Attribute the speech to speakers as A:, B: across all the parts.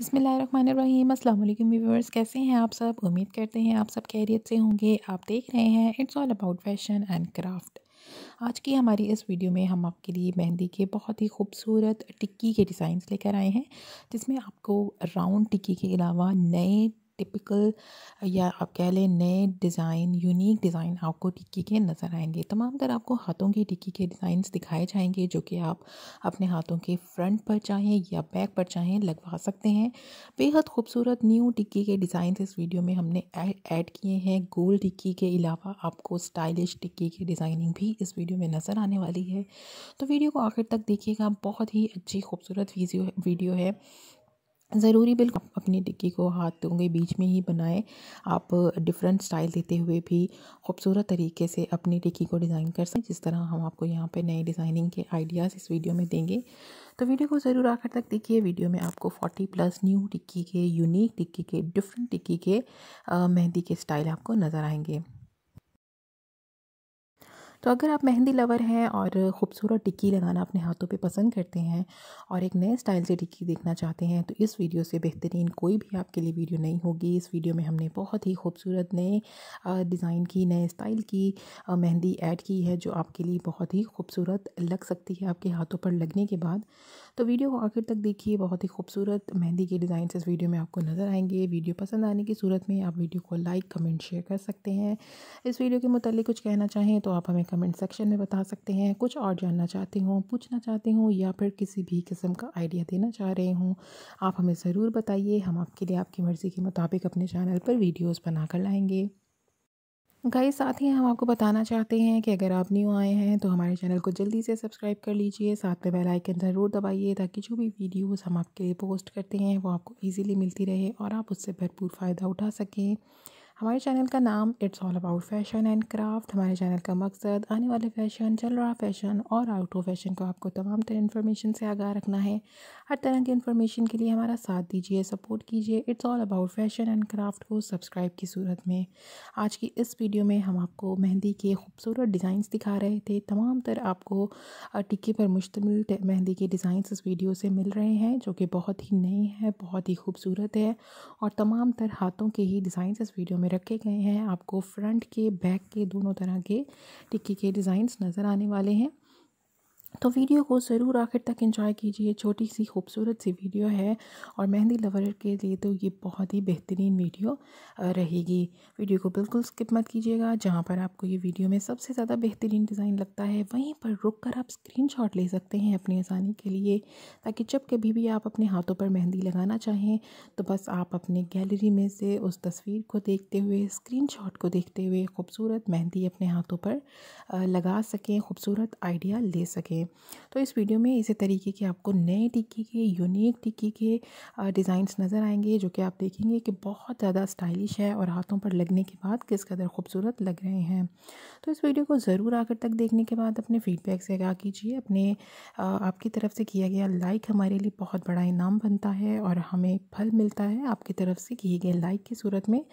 A: बसमीम अल्लाम व्यूवर्स कैसे हैं आप सब उम्मीद करते हैं आप सब खैरियत से होंगे आप देख रहे हैं it's all about fashion and craft आज की हमारी इस वीडियो में हम आपके लिए मेहंदी के बहुत ही खूबसूरत टिक्की के डिज़ाइंस लेकर आए हैं जिसमें आपको राउंड टिक्की के अलावा नए टिपिकल uh, या आप कह लें नए डिज़ाइन यूनिक डिज़ाइन आपको टिक्की के नज़र आएंगे तमाम तर आपको हाथों की टिक्की के डिज़ाइंस दिखाए जाएंगे जो कि आप अपने हाथों के फ्रंट पर चाहें या बैक पर चाहें लगवा सकते हैं बेहद खूबसूरत न्यू टिक्की के डिज़ाइन इस वीडियो में हमने ऐड किए हैं गोल टिक्की के अलावा आपको स्टाइलिश टिक्की की डिज़ाइनिंग भी इस वीडियो में नज़र आने वाली है तो वीडियो को आखिर तक देखिएगा बहुत ही अच्छी खूबसूरत वीडियो है ज़रूरी बिल्कुल अपनी टिक्की को हाथों के बीच में ही बनाएं आप डिफरेंट स्टाइल देते हुए भी खूबसूरत तरीके से अपनी टिक्की को डिज़ाइन कर सकें जिस तरह हम आपको यहाँ पे नए डिज़ाइनिंग के आइडियाज़ इस वीडियो में देंगे तो वीडियो को ज़रूर आखिर तक देखिए वीडियो में आपको 40 प्लस न्यू टिक्की के यूनिक टिक्की के डिफरेंट टिक्की के मेहंदी के स्टाइल आपको नज़र आएंगे तो अगर आप मेहंदी लवर हैं और ख़ूबसूरत टिक्की लगाना अपने हाथों पे पसंद करते हैं और एक नए स्टाइल से टिक्की देखना चाहते हैं तो इस वीडियो से बेहतरीन कोई भी आपके लिए वीडियो नहीं होगी इस वीडियो में हमने बहुत ही खूबसूरत नए डिज़ाइन की नए स्टाइल की मेहंदी ऐड की है जो आपके लिए बहुत ही खूबसूरत लग सकती है आपके हाथों पर लगने के बाद तो वीडियो को आखिर तक देखिए बहुत ही खूबसूरत मेहंदी के डिज़ाइन इस वीडियो में आपको नज़र आएंगे वीडियो पसंद आने की सूरत में आप वीडियो को लाइक कमेंट शेयर कर सकते हैं इस वीडियो के मुतालिक कुछ कहना चाहें तो आप हमें कमेंट सेक्शन में बता सकते हैं कुछ और जानना चाहते हों पूछना चाहते हों या फिर किसी भी किस्म का आइडिया देना चाह रहे हों आप हमें ज़रूर बताइए हम आपके लिए आपकी मर्ज़ी के मुताबिक अपने चैनल पर वीडियोज़ बनाकर लाएँगे गाइस साथ ही हम आपको बताना चाहते हैं कि अगर आप न्यू आए हैं तो हमारे चैनल को जल्दी से सब्सक्राइब कर लीजिए साथ में बेल आइकन ज़रूर दबाइए ताकि जो भी वीडियोस हम आपके लिए पोस्ट करते हैं वो आपको इजीली मिलती रहे और आप उससे भरपूर फ़ायदा उठा सकें हमारे चैनल का नाम it's all about fashion and craft हमारे चैनल का मकसद आने वाले फ़ैशन चल रहा फ़ैशन और आउट ऑफ फैशन को आपको तमाम तरह इन्फॉर्मेशन से आगाह रखना है हर तरह की इन्फॉर्मेशन के लिए हमारा साथ दीजिए सपोर्ट कीजिए it's all about fashion and craft को सब्सक्राइब की सूरत में आज की इस वीडियो में हम आपको मेहंदी के खूबसूरत डिज़ाइंस दिखा रहे थे तमाम तर आपको टिक्के पर मुश्तमिल मेहंदी के डिज़ाइंस इस वीडियो से मिल रहे हैं जो कि बहुत ही नए हैं बहुत ही खूबसूरत है और तमाम तर हाथों के ही डिज़ाइंस इस वीडियो में रखे गए हैं आपको फ्रंट के बैक के दोनों तरह के टिक्की के डिज़ाइंस नज़र आने वाले हैं तो वीडियो को ज़रूर आखिर तक एंजॉय कीजिए छोटी सी खूबसूरत सी वीडियो है और मेहंदी लवर के लिए तो ये बहुत ही बेहतरीन वीडियो रहेगी वीडियो को बिल्कुल स्किप मत कीजिएगा जहाँ पर आपको ये वीडियो में सबसे ज़्यादा बेहतरीन डिज़ाइन लगता है वहीं पर रुक कर आप शॉट ले सकते हैं अपनी आसानी के लिए ताकि जब कभी भी आप अपने हाथों पर मेहंदी लगाना चाहें तो बस आप अपने गैलरी में से उस तस्वीर को देखते हुए शॉट को देखते हुए खूबसूरत मेहंदी अपने हाथों पर लगा सकें खूबसूरत आइडिया ले सकें तो इस वीडियो में इसी तरीके के आपको नए टिक्की के यूनिक टिक्की के डिज़ाइंस नज़र आएंगे जो कि आप देखेंगे कि बहुत ज़्यादा स्टाइलिश है और हाथों पर लगने के बाद किस कदर खूबसूरत लग रहे हैं तो इस वीडियो को ज़रूर आकर तक देखने के बाद अपने फ़ीडबैक से आगा कीजिए अपने आपकी तरफ से किया गया लाइक हमारे लिए बहुत बड़ा इनाम बनता है और हमें फल मिलता है आपकी तरफ से किए गए लाइक की सूरत में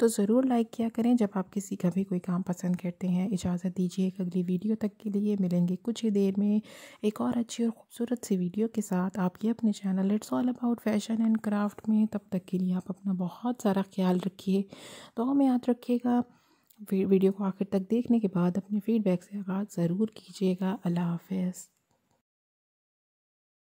A: तो ज़रूर लाइक किया करें जब आप किसी का भी कोई काम पसंद करते हैं इजाज़त दीजिए एक अगली वीडियो तक के लिए मिलेंगे कुछ ही देर में एक और अच्छी और ख़ूबसूरत सी वीडियो के साथ आपके अपने channel it's all about fashion and craft में तब तक के लिए आप अपना बहुत सारा ख्याल रखिए तो हमें याद रखिएगा वीडियो को आखिर तक देखने के बाद अपने फीडबैक से आगाज़ ज़रूर कीजिएगा अल्लाह हाफिज़